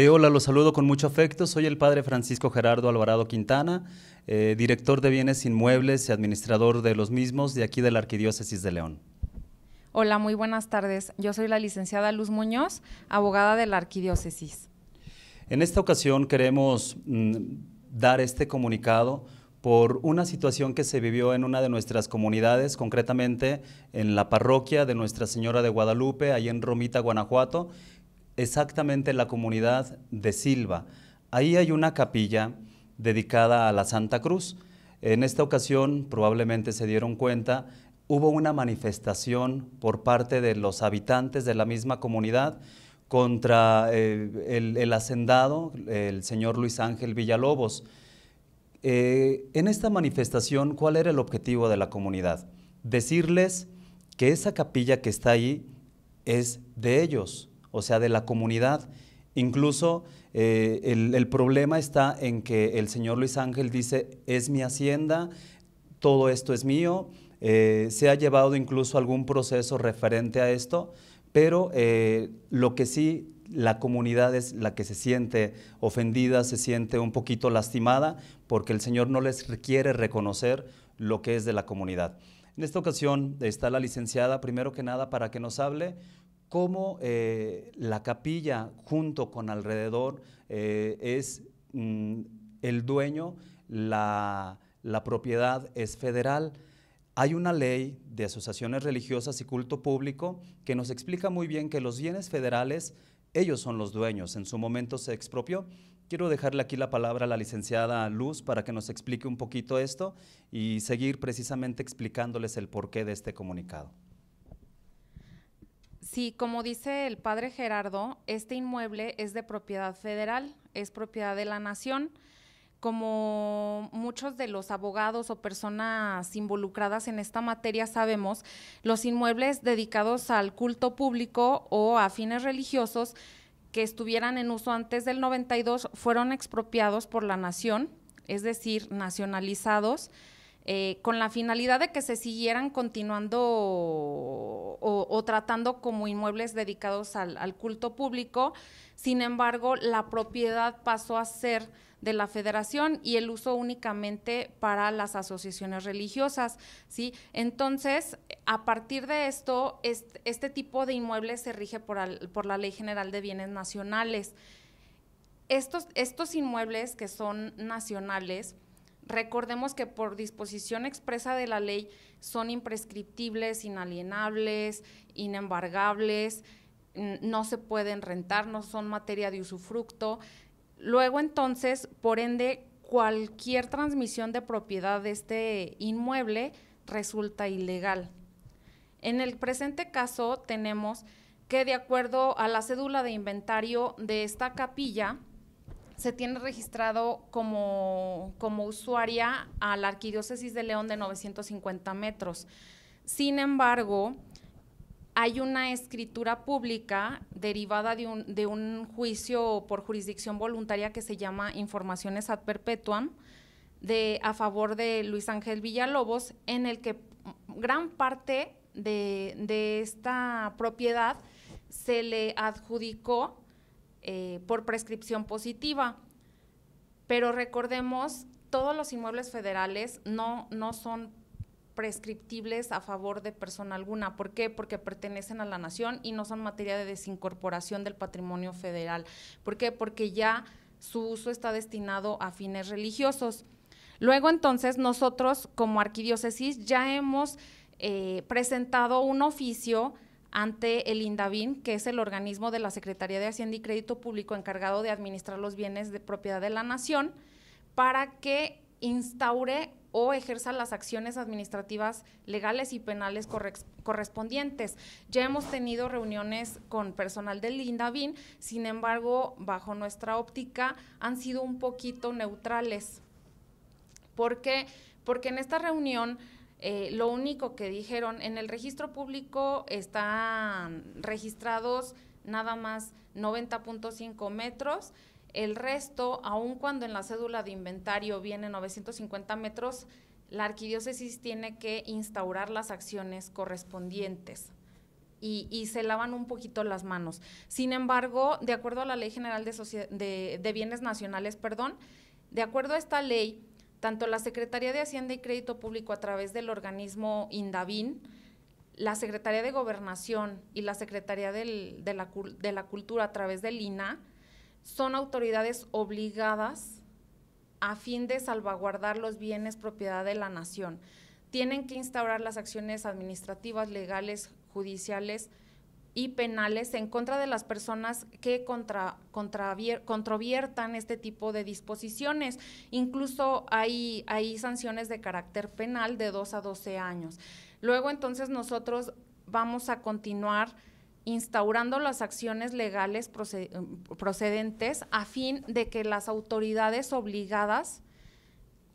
Eh, hola, los saludo con mucho afecto. Soy el padre Francisco Gerardo Alvarado Quintana, eh, director de bienes inmuebles y administrador de los mismos de aquí de la Arquidiócesis de León. Hola, muy buenas tardes. Yo soy la licenciada Luz Muñoz, abogada de la Arquidiócesis. En esta ocasión queremos mm, dar este comunicado por una situación que se vivió en una de nuestras comunidades, concretamente en la parroquia de Nuestra Señora de Guadalupe, ahí en Romita, Guanajuato, exactamente en la comunidad de Silva. Ahí hay una capilla dedicada a la Santa Cruz. En esta ocasión, probablemente se dieron cuenta, hubo una manifestación por parte de los habitantes de la misma comunidad contra eh, el, hacendado, el señor Luis Ángel Villalobos. Eh, en esta manifestación, ¿cuál era el objetivo de la comunidad? Decirles que esa capilla que está ahí es de ellos, o sea, de la comunidad. Incluso eh, el, problema está en que el señor Luis Ángel dice, es mi hacienda, todo esto es mío, eh, se ha llevado incluso algún proceso referente a esto, pero eh, lo que sí la comunidad es la que se siente ofendida, se siente un poquito lastimada, porque el Señor no les quiere reconocer lo que es de la comunidad. En esta ocasión está la licenciada, primero que nada, para que nos hable cómo eh, la capilla junto con alrededor eh, es mm, el dueño, la, la, propiedad es federal. Hay una ley de asociaciones religiosas y culto público que nos explica muy bien que los bienes federales, ellos son los dueños, en su momento se expropió. Quiero dejarle aquí la palabra a la licenciada Luz para que nos explique un poquito esto y seguir precisamente explicándoles el porqué de este comunicado. Sí, como dice el padre Gerardo, este inmueble es de propiedad federal, es propiedad de la nación. Como muchos de los abogados o personas involucradas en esta materia sabemos, los inmuebles dedicados al culto público o a fines religiosos que estuvieran en uso antes del 92 fueron expropiados por la nación, es decir, nacionalizados, eh, con la finalidad de que se siguieran continuando o tratando como inmuebles dedicados al, culto público. Sin embargo, la propiedad pasó a ser de la federación y el uso únicamente para las asociaciones religiosas, ¿sí? Entonces, a partir de esto, este, tipo de inmuebles se rige por, la Ley General de Bienes Nacionales. estos inmuebles que son nacionales, Recordemos que por disposición expresa de la ley son imprescriptibles, inalienables, inembargables, no se pueden rentar, no son materia de usufructo. Luego entonces, por ende, cualquier transmisión de propiedad de este inmueble resulta ilegal. En el presente caso tenemos que de acuerdo a la cédula de inventario de esta capilla, se tiene registrado como, como usuaria a la Arquidiócesis de León de 950 metros. Sin embargo, hay una escritura pública derivada de un, de un, juicio por jurisdicción voluntaria que se llama Informaciones ad perpetuam de, a favor de Luis Ángel Villalobos, en el que gran parte de, de esta propiedad se le adjudicó eh, por prescripción positiva. Pero recordemos, todos los inmuebles federales no, son prescriptibles a favor de persona alguna. ¿Por qué? Porque pertenecen a la nación y no son materia de desincorporación del patrimonio federal. ¿Por qué? Porque ya su uso está destinado a fines religiosos. Luego entonces nosotros como arquidiócesis ya hemos eh, presentado un oficio ante el INDAVIN, que es el organismo de la Secretaría de Hacienda y Crédito Público encargado de administrar los bienes de propiedad de la nación, para que instaure o ejerza las acciones administrativas legales y penales correspondientes. Ya hemos tenido reuniones con personal del INDAVIN, sin embargo, bajo nuestra óptica han sido un poquito neutrales. ¿Por qué? Porque en esta reunión eh, lo único que dijeron, en el registro público están registrados nada más 90.5 metros. El resto, aun cuando en la cédula de inventario viene 950 metros, la arquidiócesis tiene que instaurar las acciones correspondientes. Y, se lavan un poquito las manos. Sin embargo, de acuerdo a la Ley General de, de Bienes Nacionales, perdón, de acuerdo a esta ley, tanto la Secretaría de Hacienda y Crédito Público a través del organismo INDAVIN, la Secretaría de Gobernación y la Secretaría de, la, Cultura a través del INA son autoridades obligadas a fin de salvaguardar los bienes propiedad de la nación. Tienen que instaurar las acciones administrativas, legales, judiciales, y penales en contra de las personas que contra, controviertan este tipo de disposiciones. Incluso hay, hay sanciones de carácter penal de 2 a 12 años. Luego entonces nosotros vamos a continuar instaurando las acciones legales procedentes a fin de que las autoridades obligadas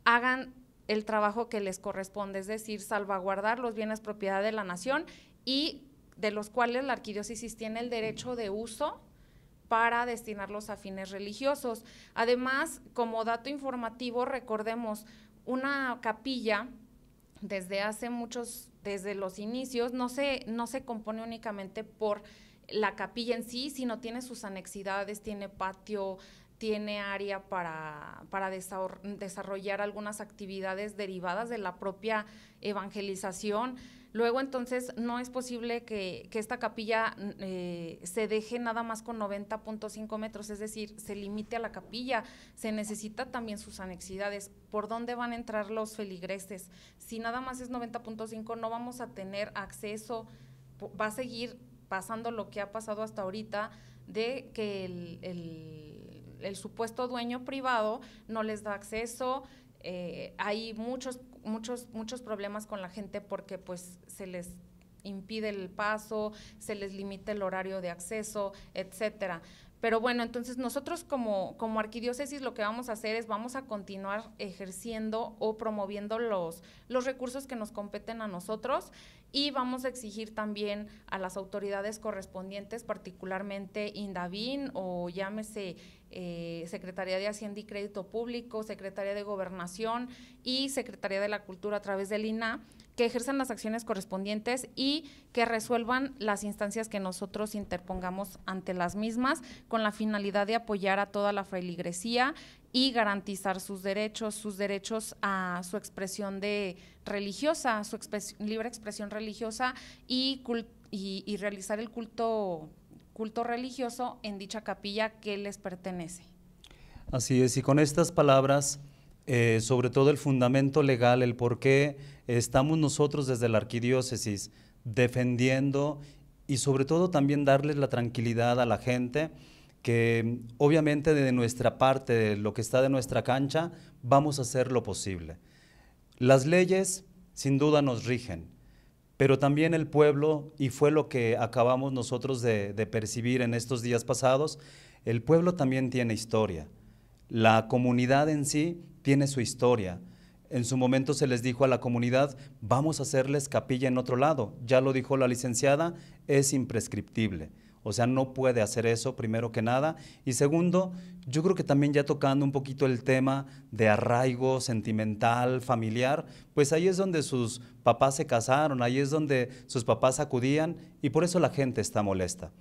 hagan el trabajo que les corresponde, es decir, salvaguardar los bienes propiedad de la nación y de los cuales la arquidiócesis tiene el derecho de uso para destinarlos a fines religiosos. Además, como dato informativo, recordemos, una capilla desde hace muchos, desde los inicios, no se, no se compone únicamente por la capilla en sí, sino tiene sus anexidades, tiene patio, tiene área para, para desarrollar algunas actividades derivadas de la propia evangelización. Luego entonces no es posible que, esta capilla eh, se deje nada más con 90.5 metros, es decir, se limite a la capilla, se necesita también sus anexidades, por dónde van a entrar los feligreses. Si nada más es 90.5 no vamos a tener acceso, va a seguir pasando lo que ha pasado hasta ahorita de que el, el supuesto dueño privado no les da acceso, eh, hay muchos, muchos, muchos problemas con la gente porque pues se les impide el paso, se les limita el horario de acceso, etcétera. Pero bueno, entonces nosotros como, arquidiócesis lo que vamos a hacer es vamos a continuar ejerciendo o promoviendo los, los recursos que nos competen a nosotros y vamos a exigir también a las autoridades correspondientes, particularmente Indavin o llámese eh, Secretaría de Hacienda y Crédito Público, Secretaría de Gobernación y Secretaría de la Cultura a través del INA, que ejerzan las acciones correspondientes y que resuelvan las instancias que nosotros interpongamos ante las mismas con la finalidad de apoyar a toda la feligresía y garantizar sus derechos, sus derechos a su expresión de religiosa, su libre expresión religiosa y, y, realizar el culto, culto religioso en dicha capilla que les pertenece. Así es, y con estas palabras, eh, sobre todo el fundamento legal, el por qué estamos nosotros desde la arquidiócesis defendiendo y sobre todo también darles la tranquilidad a la gente que mm, obviamente de nuestra parte, de lo que está de nuestra cancha, vamos a hacer lo posible. Las leyes sin duda nos rigen, pero también el pueblo, y fue lo que acabamos nosotros de, de percibir en estos días pasados, el pueblo también tiene historia. La comunidad en sí tiene su historia. En su momento se les dijo a la comunidad, vamos a hacerles capilla en otro lado. Ya lo dijo la licenciada, es imprescriptible. O sea, no puede hacer eso, primero que nada. Y segundo, yo creo que también ya tocando un poquito el tema de arraigo sentimental, familiar, pues ahí es donde sus papás se casaron, ahí es donde sus papás acudían y por eso la gente está molesta.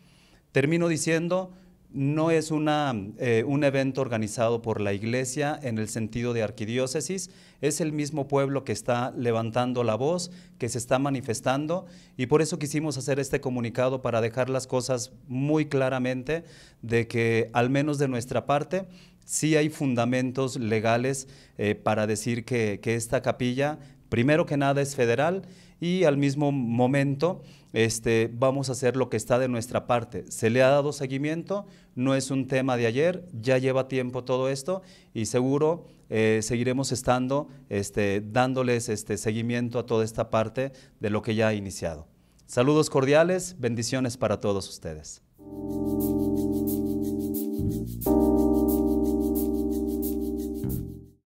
Termino diciendo no es una, eh, un evento organizado por la iglesia en el sentido de arquidiócesis, es el mismo pueblo que está levantando la voz, que se está manifestando y por eso quisimos hacer este comunicado para dejar las cosas muy claramente de que al menos de nuestra parte sí hay fundamentos legales eh, para decir que, que esta capilla primero que nada es federal y al mismo momento este, vamos a hacer lo que está de nuestra parte. Se le ha dado seguimiento, no es un tema de ayer, ya lleva tiempo todo esto y seguro eh, seguiremos estando este, dándoles este, seguimiento a toda esta parte de lo que ya ha iniciado. Saludos cordiales, bendiciones para todos ustedes.